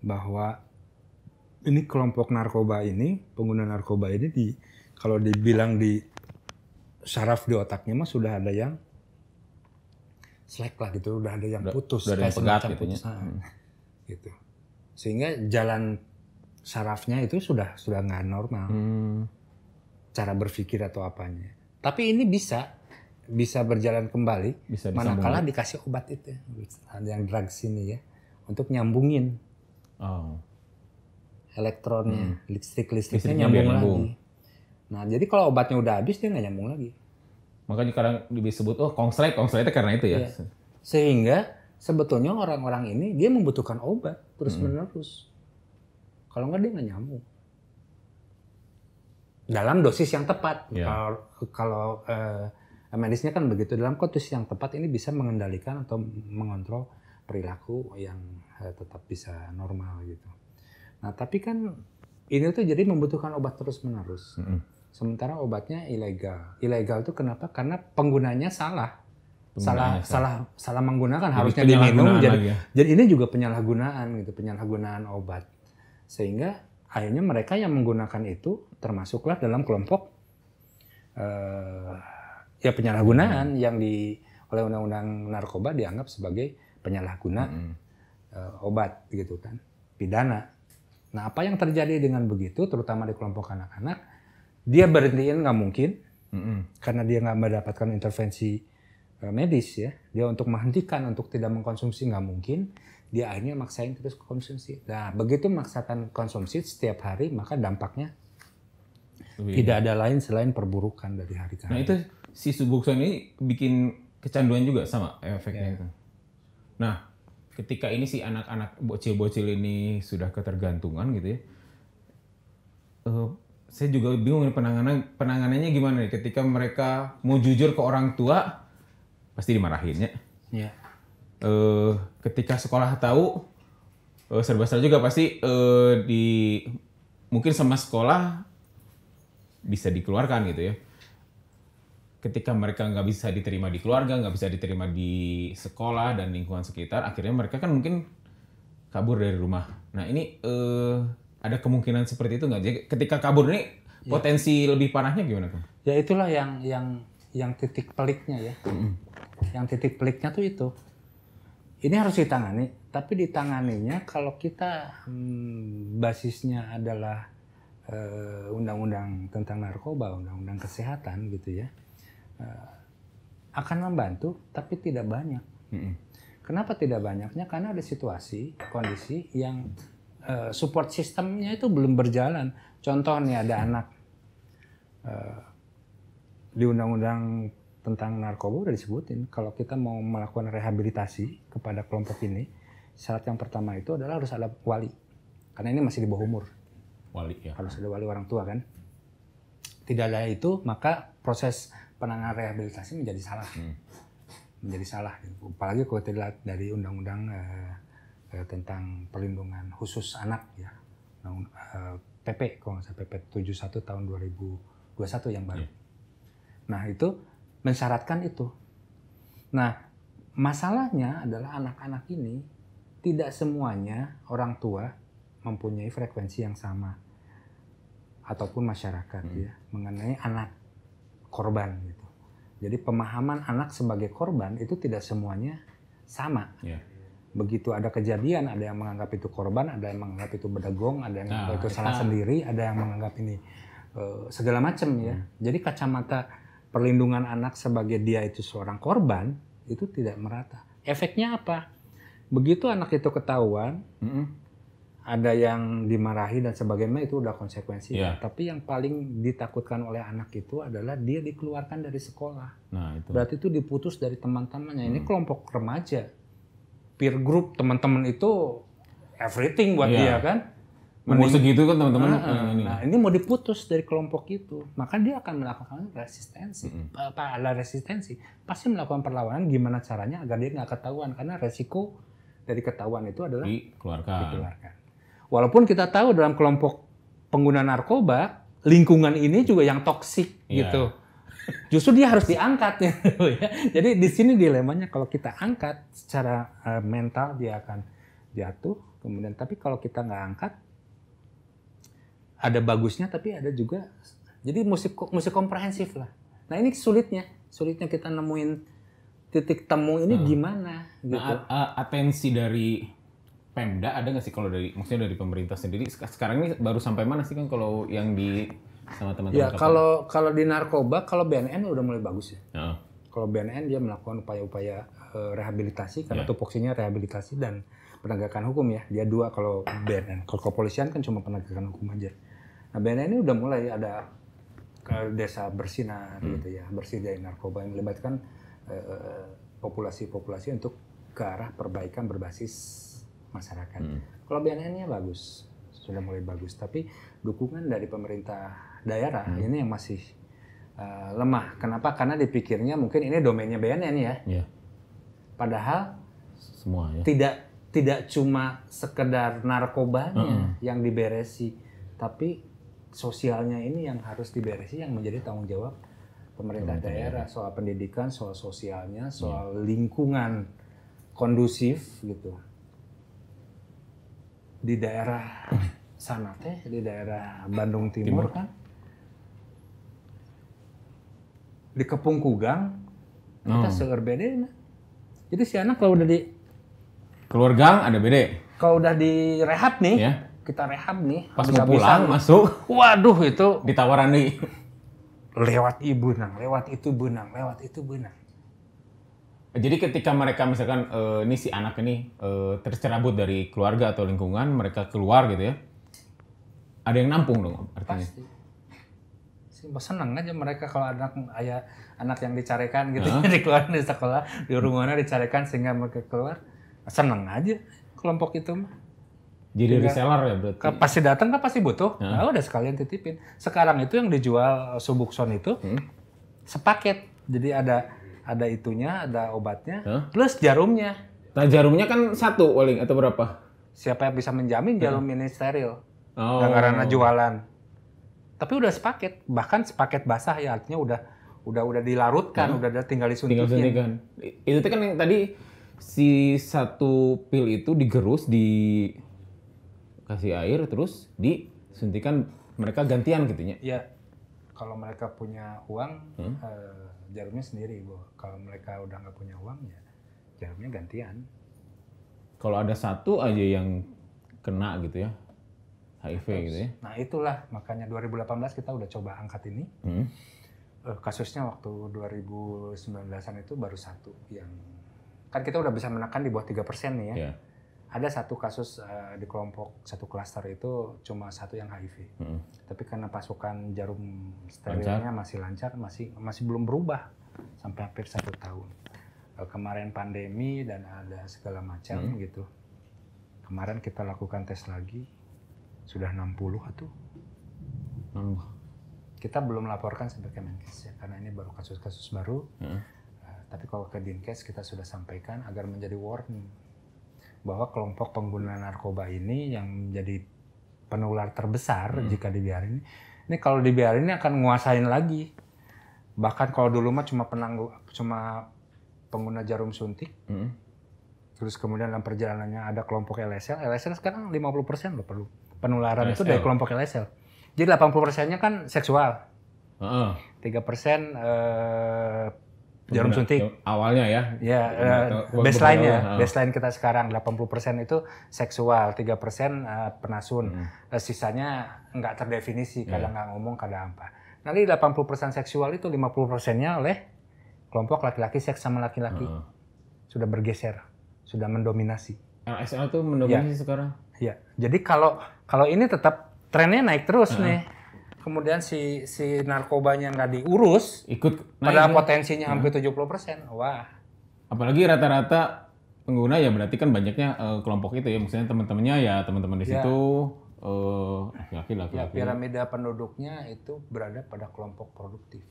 bahwa ini kelompok narkoba ini pengguna narkoba ini di kalau dibilang di saraf di otaknya mah sudah ada yang slack lah gitu, udah ada yang putus, udah, udah kayak semacam gitu Hmm. Nah, gitu. Sehingga jalan sarafnya itu sudah sudah nggak normal. Hmm. Cara berpikir atau apanya. Tapi ini bisa bisa berjalan kembali bisa manakala dikasih obat itu yang drug sini ya untuk nyambungin oh. elektronnya hmm. listrik listriknya nyambung, nyambung lagi Nah, jadi kalau obatnya udah habis dia nggak nyambung lagi. Makanya kadang disebut oh konslet, konslet itu karena itu ya. Iya. Sehingga sebetulnya orang-orang ini dia membutuhkan obat terus hmm. menerus. Kalau nggak dia nggak nyambung. Dalam dosis yang tepat. Yeah. Kalau kalau eh, medisnya kan begitu dalam dosis yang tepat ini bisa mengendalikan atau mengontrol perilaku yang eh, tetap bisa normal gitu. Nah tapi kan ini tuh jadi membutuhkan obat terus menerus. Mm -hmm. Sementara obatnya ilegal. Ilegal itu kenapa? Karena penggunanya salah. salah ya, salah salah menggunakan jadi harusnya diminum jadi ya. jadi ini juga penyalahgunaan gitu penyalahgunaan obat sehingga akhirnya mereka yang menggunakan itu termasuklah dalam kelompok uh, ya penyalahgunaan hmm. yang di oleh undang-undang narkoba dianggap sebagai penyalahgunaan hmm. uh, obat gitu kan pidana nah apa yang terjadi dengan begitu terutama di kelompok anak-anak dia berhentiin nggak mungkin mm -hmm. karena dia nggak mendapatkan intervensi eh, medis ya. Dia untuk menghentikan untuk tidak mengkonsumsi nggak mungkin. Dia akhirnya maksain terus konsumsi. Nah begitu maksakan konsumsi setiap hari maka dampaknya Lebih tidak ada lain selain perburukan dari hari ke nah, hari. Nah itu si subuxone ini bikin kecanduan juga sama efeknya yeah. itu. Nah ketika ini si anak-anak bocil-bocil ini sudah ketergantungan gitu ya. Eh, saya juga bingung penanganan penanganannya gimana nih ketika mereka mau jujur ke orang tua pasti dimarahinnya. Iya. Uh, ketika sekolah tahu uh, serba salah juga pasti uh, di mungkin sama sekolah bisa dikeluarkan gitu ya. Ketika mereka nggak bisa diterima di keluarga, nggak bisa diterima di sekolah dan lingkungan sekitar, akhirnya mereka kan mungkin kabur dari rumah. Nah ini uh, ada kemungkinan seperti itu nggak? Jadi ketika kabur ini ya. potensi lebih parahnya gimana tuh? Ya itulah yang yang yang titik peliknya ya. Mm-hmm. Yang titik peliknya tuh itu. Ini harus ditangani, tapi ditanganinya kalau kita hmm, basisnya adalah eh, undang-undang tentang narkoba, undang-undang kesehatan gitu ya, Uh, akan membantu, tapi tidak banyak. Mm-hmm. Kenapa tidak banyaknya? Karena ada situasi, kondisi yang Eh, support sistemnya itu belum berjalan. Contoh nih ada anak uh, di undang-undang tentang narkoba udah disebutin kalau kita mau melakukan rehabilitasi kepada kelompok ini syarat yang pertama itu adalah harus ada wali karena ini masih di bawah umur wali ya harus ada wali orang tua kan tidak ada itu maka proses penanganan rehabilitasi menjadi salah hmm. menjadi salah apalagi kalau tidak dari undang-undang uh, Eh, tentang perlindungan khusus anak ya. PP eh, kalau nggak salah PP 71 tahun 2021 yang baru. Yeah. Nah, itu mensyaratkan itu. Nah, masalahnya adalah anak-anak ini tidak semuanya orang tua mempunyai frekuensi yang sama ataupun masyarakat hmm. ya mengenai anak korban gitu. Jadi pemahaman anak sebagai korban itu tidak semuanya sama. Yeah begitu ada kejadian ada yang menganggap itu korban ada yang menganggap itu bedagong ada yang menganggap nah, itu salah sendiri ada yang menganggap ini eh, segala macam ya hmm. jadi kacamata perlindungan anak sebagai dia itu seorang korban itu tidak merata efeknya apa begitu anak itu ketahuan hmm. ada yang dimarahi dan sebagainya itu udah konsekuensi yeah. tapi yang paling ditakutkan oleh anak itu adalah dia dikeluarkan dari sekolah nah, itu. berarti itu diputus dari teman-temannya ini hmm. kelompok remaja peer group teman-teman itu everything buat yeah. dia kan. Umur segitu kan teman-teman. Nah, nah, ini. nah ini mau diputus dari kelompok itu, maka dia akan melakukan resistensi, mm -hmm. ala resistensi, pasti melakukan perlawanan. Gimana caranya agar dia nggak ketahuan? Karena resiko dari ketahuan itu adalah dikeluarkan. dikeluarkan. Walaupun kita tahu dalam kelompok pengguna narkoba lingkungan ini juga yang toksik yeah. gitu justru dia harus diangkat ya. Jadi di sini dilemanya kalau kita angkat secara eh, mental dia akan jatuh. Kemudian tapi kalau kita nggak angkat ada bagusnya tapi ada juga jadi musik musik komprehensif lah. Nah ini sulitnya, sulitnya kita nemuin titik temu ini hmm. gimana nah, gitu. Nah, a- atensi dari Pemda ada nggak sih kalau dari maksudnya dari pemerintah sendiri sekarang ini baru sampai mana sih kan kalau yang di sama teman-teman ya kalau kalau di narkoba kalau BNN udah mulai bagus ya oh. kalau BNN dia melakukan upaya-upaya eh, rehabilitasi karena yeah. tupoksinya rehabilitasi dan penegakan hukum ya dia dua kalau BNN kalau kepolisian kan cuma penegakan hukum aja nah BNN ini udah mulai ada ke desa bersinar hmm. gitu ya bersih dari narkoba yang melibatkan eh, populasi-populasi uh, untuk ke arah perbaikan berbasis masyarakat. Hmm. Kalau BNN-nya bagus, sudah mulai bagus, tapi dukungan dari pemerintah daerah hmm. ini yang masih uh, lemah. Kenapa? Karena dipikirnya mungkin ini domainnya BNN ya. Yeah. Padahal semua ya. Tidak tidak cuma sekedar narkobanya hmm. yang diberesi, tapi sosialnya ini yang harus diberesi yang menjadi tanggung jawab pemerintah, pemerintah daerah. daerah soal pendidikan, soal sosialnya, iya. soal yeah. lingkungan kondusif gitu. Di daerah sana teh di daerah Bandung Timur, Timur. kan di Kepung Kugang oh. kita seueur bede jadi si anak kalau udah di keluar gang ada beda kalau udah di rehab nih yeah. kita rehab nih pas mau pulang masuk waduh itu ditawaran nih lewat ibu nang lewat itu benang lewat itu benang jadi ketika mereka misalkan uh, ini si anak ini uh, tercerabut dari keluarga atau lingkungan mereka keluar gitu ya ada yang nampung dong artinya Pasti seneng aja mereka kalau anak ayah anak yang dicarikan gitu huh? dikeluarin di sekolah di rumahnya dicarikan sehingga mereka keluar seneng aja kelompok itu mah jadi Hingga, reseller ya berarti. Pasti datang kan pasti butuh. -huh. Nah, udah sekalian titipin. Sekarang itu yang dijual uh, Subukson itu hmm. sepaket. Jadi ada ada itunya, ada obatnya, huh? plus jarumnya. Nah, jarumnya kan satu waling atau berapa? Siapa yang bisa menjamin jarum hmm. ini steril? Oh. Karena jualan tapi udah sepaket bahkan sepaket basah ya artinya udah udah udah dilarutkan hmm. udah tinggal disuntikin. Tinggal Itu kan yang tadi si satu pil itu digerus di kasih air terus disuntikan mereka gantian gitu ya Kalau mereka punya uang hmm? uh, jarumnya sendiri, Bu. Kalau mereka udah nggak punya uang ya jarumnya gantian. Kalau ada satu aja yang kena gitu ya, HIV Terus, gitu ya. Nah itulah makanya 2018 kita udah coba angkat ini. Hmm. Eh, kasusnya waktu 2019an itu baru satu yang kan kita udah bisa menekan di bawah tiga persen nih ya. Yeah. Ada satu kasus uh, di kelompok satu klaster itu cuma satu yang HIV. Hmm. Tapi karena pasukan jarum sterilnya lancar. masih lancar, masih masih belum berubah sampai hampir satu tahun. Uh, kemarin pandemi dan ada segala macam hmm. gitu. Kemarin kita lakukan tes lagi, sudah 60 atau? Nambah. Kita belum laporkan sebagai Menkes ya, karena ini baru kasus-kasus baru. Hmm. Eh, tapi kalau ke Dinkes kita sudah sampaikan agar menjadi warning bahwa kelompok pengguna narkoba ini yang menjadi penular terbesar hmm. jika dibiarin. Ini kalau dibiarin ini akan nguasain lagi. Bahkan kalau dulu mah cuma penanggu cuma pengguna jarum suntik. Hmm. Terus kemudian dalam perjalanannya ada kelompok LSL. LSL sekarang 50% loh perlu penularan LSL. itu dari kelompok LSL. Jadi 80 persennya kan seksual. Tiga uh persen -uh. Eh, jarum suntik. Awalnya ya. Ya, uh, baseline-nya. Baseline kita sekarang 80 persen itu seksual, 3 persen uh, penasun. Hmm. Sisanya nggak terdefinisi, ya. kadang nggak ngomong, kadang apa. Nanti 80 persen seksual itu 50 persennya oleh kelompok laki-laki seks sama laki-laki. Uh -uh. Sudah bergeser, sudah mendominasi. LSL tuh mendominasi ya. sekarang? Iya. Jadi kalau kalau ini tetap trennya naik terus uh-huh. nih. Kemudian si si narkobanya nggak diurus, ikut pada naik, kan? potensinya uh-huh. hampir 70%. Wah. Apalagi rata-rata pengguna ya berarti kan banyaknya uh, kelompok itu ya, maksudnya teman-temannya ya teman-teman di iya. situ ya. uh, eh, laki-laki laki-laki. Ya, piramida penduduknya itu berada pada kelompok produktif.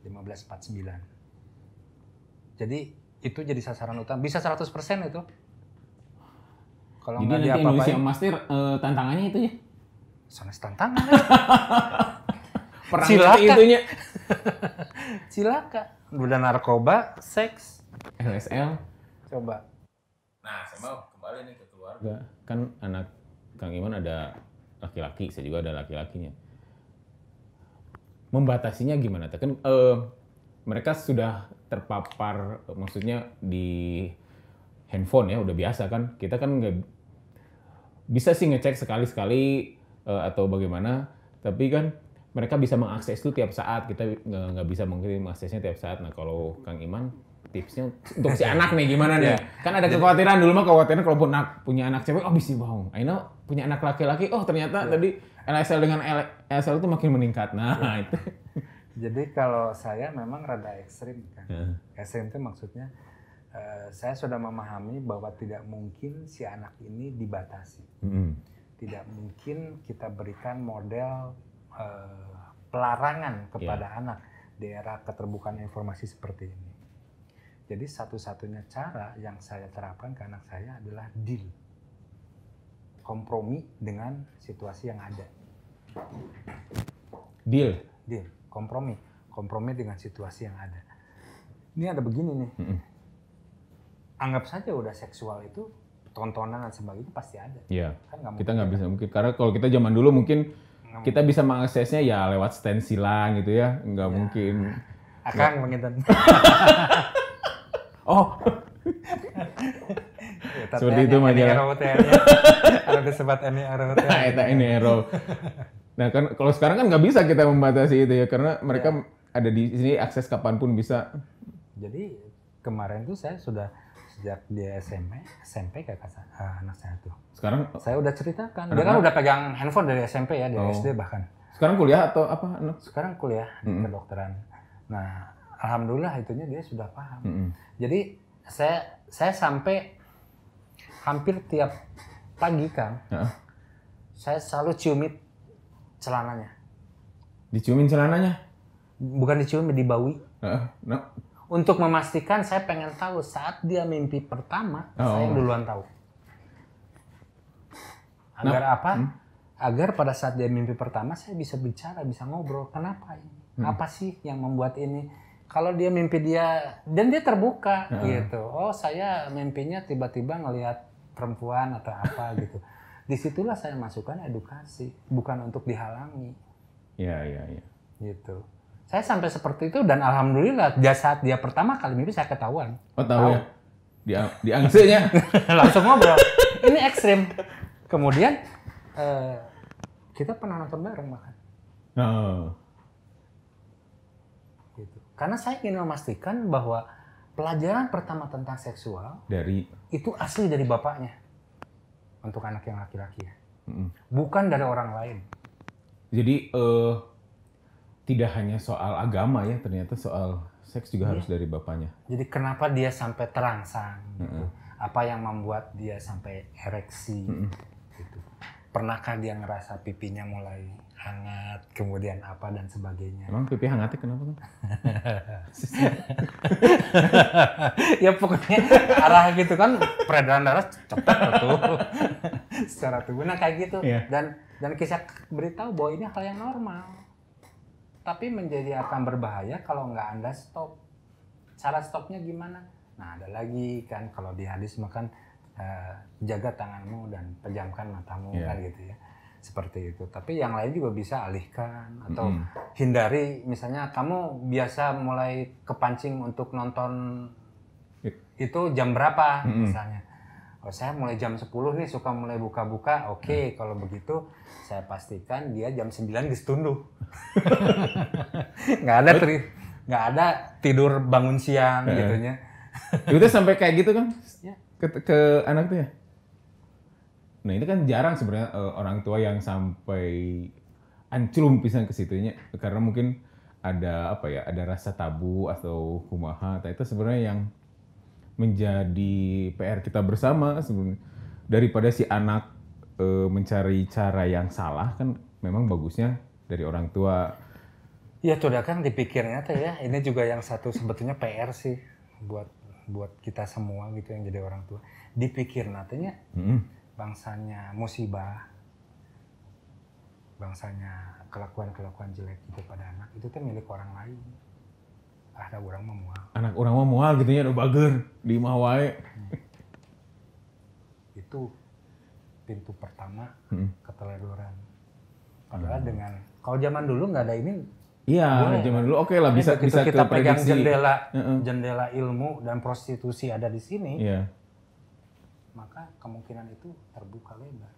1549. Jadi itu jadi sasaran utama. Bisa 100% itu kalau Jadi nanti Indonesia masih eh, uh, tantangannya itu ya? Sangat tantangan. Ya. Perang Silakan. Silakan. Udah narkoba, seks, LSL. Coba. Nah, saya mau kembali nih ke keluarga. Kan anak Kang Iman ada laki-laki, saya juga ada laki-lakinya. Membatasinya gimana? Kan uh, mereka sudah terpapar, maksudnya di handphone ya udah biasa kan kita kan nggak bisa sih ngecek sekali-sekali uh, atau bagaimana tapi kan mereka bisa mengakses itu tiap saat kita nggak bisa mungkin aksesnya tiap saat nah kalau Kang Iman tipsnya untuk si anak nih gimana nih iya. kan ada kekhawatiran dulu mah kekhawatiran kalau punya anak, punya anak cewek oh bisa bohong Aina punya anak laki-laki oh ternyata yeah. tadi LSL dengan LSL itu makin meningkat nah yeah. itu jadi kalau saya memang rada ekstrim kan yeah. ekstrim itu maksudnya Eh, saya sudah memahami bahwa tidak mungkin si anak ini dibatasi. Mm. Tidak mungkin kita berikan model uh, pelarangan kepada yeah. anak di era keterbukaan informasi seperti ini. Jadi satu-satunya cara yang saya terapkan ke anak saya adalah deal. Kompromi dengan situasi yang ada. Deal? Deal, kompromi. Kompromi dengan situasi yang ada. Ini ada begini nih. Mm -mm anggap saja udah seksual itu tontonan dan sebagainya pasti ada. Iya. Kan gak kita nggak kan? bisa mungkin karena kalau kita zaman dulu mungkin gak kita bisa mengaksesnya ya lewat stensilan gitu ya, nggak ya. mungkin. Akang menginten. oh. ya, Seperti itu majalah. E e. Ada sebat ini arrow. Nah, itu ini arrow. Nah kan kalau sekarang kan nggak bisa kita membatasi itu ya karena mereka ya. ada di sini akses kapanpun bisa. Jadi kemarin tuh saya sudah sejak dia SMP SMP kakak uh, ah, anak saya tuh sekarang saya udah ceritakan dia kan udah pegang handphone dari SMP ya dari oh. SD bahkan sekarang kuliah atau apa anak sekarang kuliah mm -hmm. kedokteran nah alhamdulillah itunya dia sudah paham mm -hmm. jadi saya saya sampai hampir tiap pagi kang ya. saya selalu ciumin celananya diciumin celananya bukan diciumin dibawi uh, no nah, untuk memastikan saya pengen tahu saat dia mimpi pertama oh. saya yang oh. duluan tahu nah, agar nah. apa hmm? agar pada saat dia mimpi pertama saya bisa bicara bisa ngobrol kenapa ini hmm. apa sih yang membuat ini kalau dia mimpi dia dan dia terbuka hmm. gitu oh saya mimpinya tiba-tiba ngelihat perempuan atau apa gitu disitulah saya masukkan edukasi bukan untuk dihalangi ya ya ya gitu saya sampai seperti itu dan alhamdulillah saat dia pertama kali mimpi saya ketahuan. Oh tahu, ya? Di di angsinya langsung ngobrol. Ini ekstrim. Kemudian uh, kita pernah nonton bareng makan. Oh. Gitu. Karena saya ingin memastikan bahwa pelajaran pertama tentang seksual dari itu asli dari bapaknya untuk anak yang laki-laki ya. Mm -hmm. Bukan dari orang lain. Jadi uh, tidak hanya soal agama ya, ternyata soal seks juga yeah. harus iya. dari bapaknya. Jadi kenapa dia sampai terangsang? Mm -hmm. Apa yang membuat dia sampai ereksi? Mm -hmm. gitu. Pernahkah dia ngerasa pipinya mulai hangat, kemudian apa dan sebagainya? Emang pipi hangatnya kenapa kan? ya pokoknya arah gitu kan peredaran darah cepat tuh secara tubuh. Nah kayak gitu yeah. dan dan kisah beritahu bahwa ini hal yang normal tapi menjadi akan berbahaya kalau nggak anda stop cara stopnya gimana nah ada lagi kan kalau di hadis makan eh, jaga tanganmu dan pejamkan matamu yeah. kan gitu ya seperti itu tapi yang lain juga bisa alihkan atau mm -hmm. hindari misalnya kamu biasa mulai kepancing untuk nonton itu jam berapa mm -hmm. misalnya oh saya mulai jam 10 nih suka mulai buka-buka oke okay, hmm. kalau begitu saya pastikan dia jam 9 gesetunduh nggak ada tri, nggak ada tidur bangun siang gitu gitunya itu sampai kayak gitu kan ya. ke, ke anak tuh ya nah ini kan jarang sebenarnya uh, orang tua yang sampai ancur pisang ke situnya karena mungkin ada apa ya ada rasa tabu atau kumaha nah, itu sebenarnya yang menjadi PR kita bersama sebenarnya daripada si anak e, mencari cara yang salah kan memang bagusnya dari orang tua. Iya, ya tuh, kan dipikirnya tuh ya ini juga yang satu sebetulnya PR sih buat buat kita semua gitu yang jadi orang tua. Dipikir nantinya hmm. bangsanya musibah, bangsanya kelakuan-kelakuan jelek itu pada anak itu teh milik orang lain ada orang mah mual anak orang mah mual gitu ya udah bager di mawai hmm. itu pintu pertama hmm. keteledoran padahal hmm. dengan kalau zaman dulu nggak ada ini Iya, zaman dulu oke okay lah bisa bisa kita pegang prediksi. jendela jendela ilmu dan prostitusi ada di sini. Iya. Maka kemungkinan itu terbuka lebar.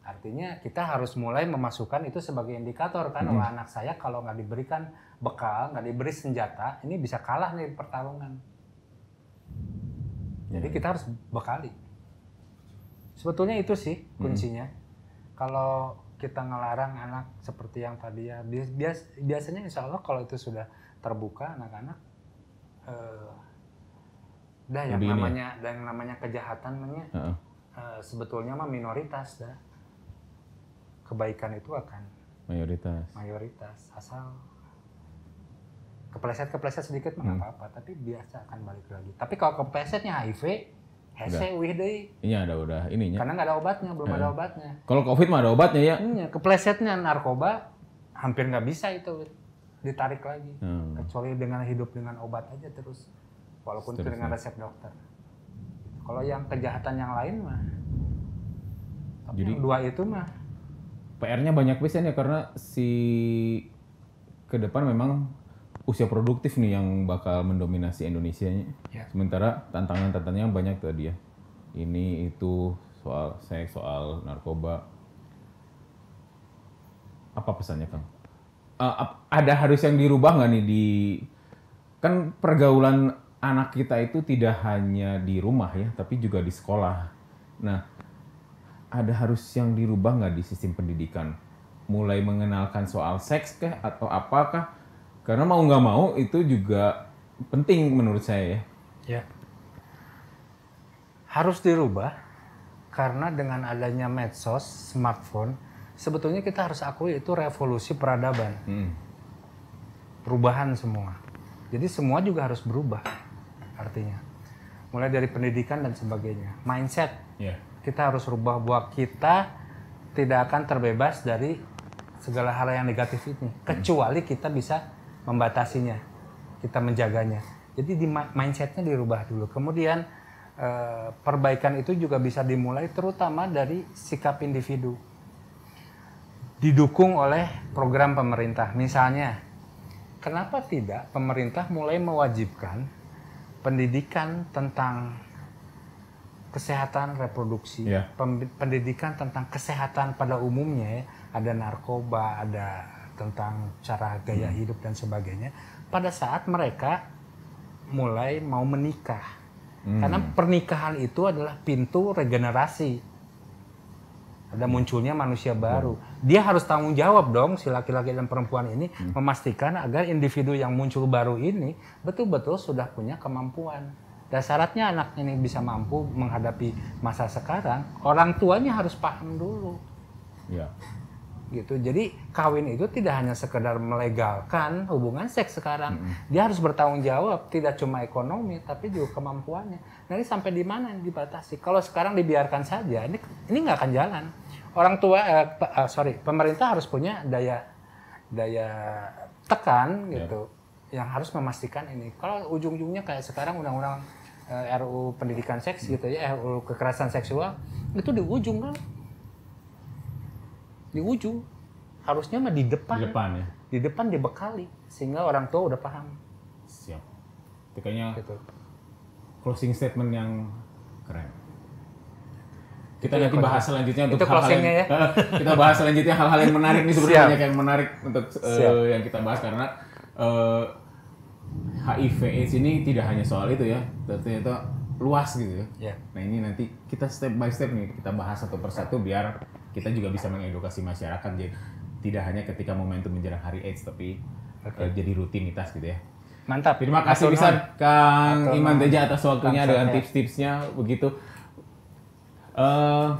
Artinya kita harus mulai memasukkan itu sebagai indikator kan, hmm. oh anak saya kalau nggak diberikan bekal, nggak diberi senjata, ini bisa kalah nih pertarungan. Jadi kita harus bekali. Sebetulnya itu sih hmm. kuncinya. Hmm. Kalau kita ngelarang anak seperti yang tadi ya, bias, biasanya insya Allah kalau itu sudah terbuka anak-anak, eh, dah yang Lebih ya? namanya ya? dan namanya kejahatan namanya, uh -uh. Eh, sebetulnya mah minoritas dah. Kebaikan itu akan mayoritas. Mayoritas asal kepleset kepleset sedikit mah hmm. apa apa tapi biasa akan balik lagi tapi kalau keplesetnya HIV hese wih deh ini iya, ada udah ininya karena nggak ada obatnya belum hmm. ada obatnya kalau covid mah ada obatnya ya ini, iya, keplesetnya narkoba hampir nggak bisa itu ditarik lagi hmm. kecuali dengan hidup dengan obat aja terus walaupun itu dengan ya. resep dokter kalau yang kejahatan yang lain mah tapi jadi yang dua itu mah PR-nya banyak pisan ya karena si ke depan memang usia produktif nih yang bakal mendominasi Indonesia nya. Yeah. Sementara tantangan-tantangannya banyak tadi ya. Ini itu soal seks, soal narkoba. Apa pesannya Kang? Uh, ada harus yang dirubah nggak nih di kan pergaulan anak kita itu tidak hanya di rumah ya, tapi juga di sekolah. Nah, ada harus yang dirubah nggak di sistem pendidikan? Mulai mengenalkan soal seks kah atau apakah? Karena mau nggak mau itu juga penting menurut saya ya. Ya. Harus dirubah karena dengan adanya medsos, smartphone, sebetulnya kita harus akui itu revolusi peradaban. Hmm. Perubahan semua. Jadi semua juga harus berubah artinya. Mulai dari pendidikan dan sebagainya. Mindset. Ya. Kita harus rubah buat kita tidak akan terbebas dari segala hal yang negatif ini. Hmm. Kecuali kita bisa membatasinya, kita menjaganya. Jadi di mindsetnya dirubah dulu. Kemudian eh, perbaikan itu juga bisa dimulai terutama dari sikap individu. Didukung oleh program pemerintah. Misalnya, kenapa tidak pemerintah mulai mewajibkan pendidikan tentang kesehatan reproduksi, yeah. Iya. pendidikan tentang kesehatan pada umumnya ya, ada narkoba, ada tentang cara gaya hmm. hidup dan sebagainya pada saat mereka mulai mau menikah. Hmm. Karena pernikahan itu adalah pintu regenerasi. Ada hmm. munculnya manusia hmm. baru. Dia harus tanggung jawab dong si laki-laki dan perempuan ini hmm. memastikan agar individu yang muncul baru ini betul-betul sudah punya kemampuan. Dan syaratnya anak ini bisa mampu menghadapi masa sekarang, orang tuanya harus paham dulu. Ya gitu. Jadi kawin itu tidak hanya sekedar melegalkan hubungan seks sekarang. Hmm. Dia harus bertanggung jawab tidak cuma ekonomi tapi juga kemampuannya. nanti sampai di mana yang dibatasi? Kalau sekarang dibiarkan saja, ini ini nggak akan jalan. Orang tua eh, pe, eh, sorry, pemerintah harus punya daya daya tekan ya. gitu yang harus memastikan ini. Kalau ujung-ujungnya kayak sekarang undang-undang eh, RU pendidikan seks mm. gitu ya, RU kekerasan seksual itu di ujung kan di ujung harusnya mah di depan di depan ya di depan dibekali sehingga orang tua udah paham siap itu kayaknya gitu. closing statement yang keren kita itu nanti bahas selanjutnya untuk hal-hal yang ya? kita bahas selanjutnya hal-hal yang menarik nih sebenarnya banyak yang menarik untuk uh, yang kita bahas karena uh, eh, HIV AIDS e ini tidak hanya soal itu ya itu luas gitu ya. Yeah. Nah ini nanti kita step by step nih kita bahas satu persatu biar kita juga bisa mengedukasi masyarakat jadi tidak hanya ketika momentum menjelang hari AIDS tapi okay. uh, eh, jadi rutinitas gitu ya. Mantap. Terima kasih bisa Kang Atau Iman Teja atas waktunya dengan ya. tips-tipsnya begitu. Uh,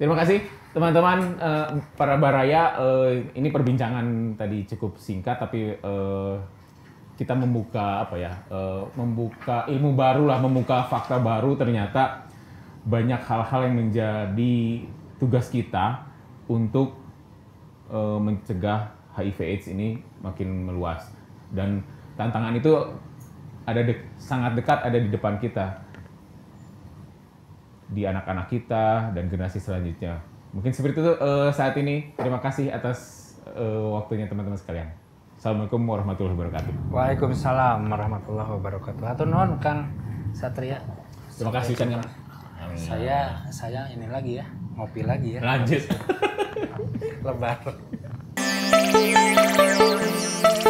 terima kasih teman-teman uh, para baraya uh, ini perbincangan tadi cukup singkat tapi uh, kita membuka apa ya uh, membuka ilmu baru lah membuka fakta baru ternyata banyak hal-hal yang menjadi tugas kita untuk uh, mencegah HIV/AIDS ini makin meluas dan tantangan itu ada de sangat dekat ada di depan kita di anak-anak kita dan generasi selanjutnya mungkin seperti itu uh, saat ini terima kasih atas uh, waktunya teman-teman sekalian assalamualaikum warahmatullahi wabarakatuh waalaikumsalam warahmatullahi wabarakatuh atau non kang satria terima kasih kang saya saya ini lagi ya ngopi lagi ya. Lanjut. Lebar.